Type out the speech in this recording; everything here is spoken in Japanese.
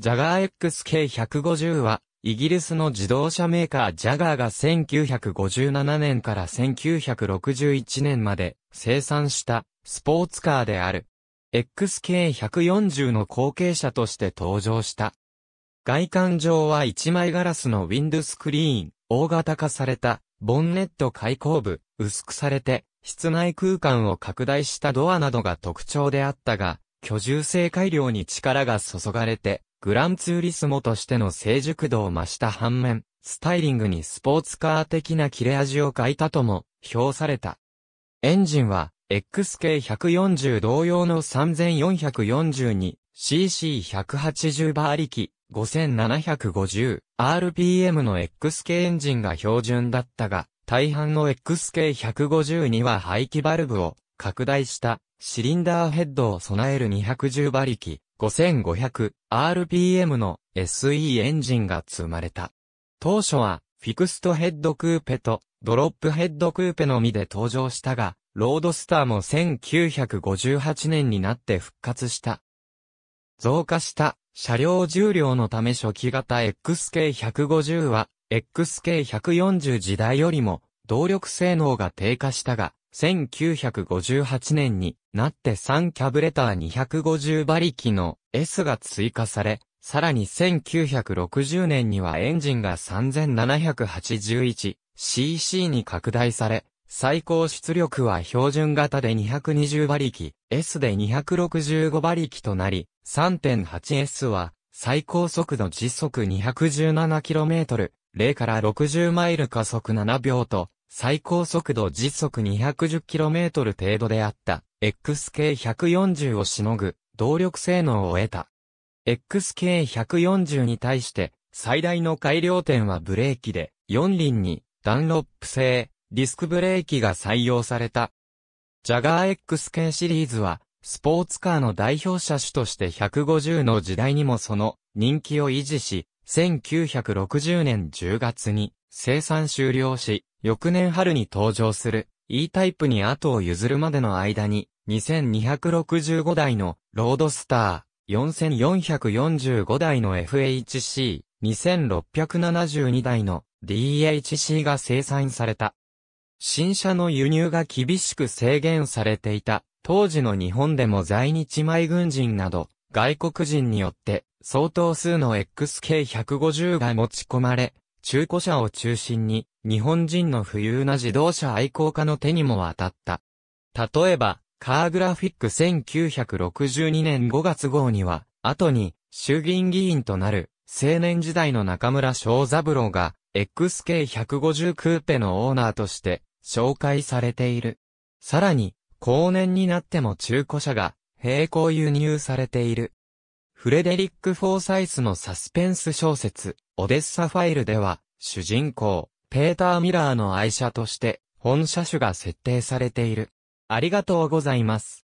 ジャガー XK150 は、イギリスの自動車メーカージャガーが1957年から1961年まで生産したスポーツカーである。XK140 の後継者として登場した。外観上は一枚ガラスのウィンドスクリーン、大型化された、ボンネット開口部、薄くされて、室内空間を拡大したドアなどが特徴であったが、居住性改良に力が注がれて、グランツーリスモとしての成熟度を増した反面、スタイリングにスポーツカー的な切れ味を欠いたとも、評された。エンジンは、X 系140同様の 3442cc180 馬力 5750rpm の X 系エンジンが標準だったが、大半の X 系150には排気バルブを拡大したシリンダーヘッドを備える210馬力 5500RPM の SE エンジンが積まれた。当初は、フィクストヘッドクーペとドロップヘッドクーペのみで登場したが、ロードスターも1958年になって復活した。増加した車両重量のため初期型 XK150 は XK140 時代よりも動力性能が低下したが、1958年になって3キャブレター250馬力の S が追加され、さらに1960年にはエンジンが 3781cc に拡大され、最高出力は標準型で220馬力、S で265馬力となり、3.8S は最高速度時速 217km、0から60マイル加速7秒と、最高速度時速 210km 程度であった XK140 をしのぐ動力性能を得た。XK140 に対して最大の改良点はブレーキで4輪にダンロップ製ディスクブレーキが採用された。ジャガー XK シリーズはスポーツカーの代表車種として150の時代にもその人気を維持し、1960年10月に生産終了し、翌年春に登場する E タイプに後を譲るまでの間に、2265台のロードスター、4445台の FHC、2672台の DHC が生産された。新車の輸入が厳しく制限されていた。当時の日本でも在日米軍人など、外国人によって、相当数の XK150 が持ち込まれ、中古車を中心に、日本人の富裕な自動車愛好家の手にも渡った。例えば、カーグラフィック1962年5月号には、後に、衆議院議員となる、青年時代の中村翔三郎が、XK150 クーペのオーナーとして、紹介されている。さらに、後年になっても中古車が、並行輸入されている。フレデリック・フォーサイスのサスペンス小説、オデッサファイルでは、主人公、ペーター・ミラーの愛車として、本車種が設定されている。ありがとうございます。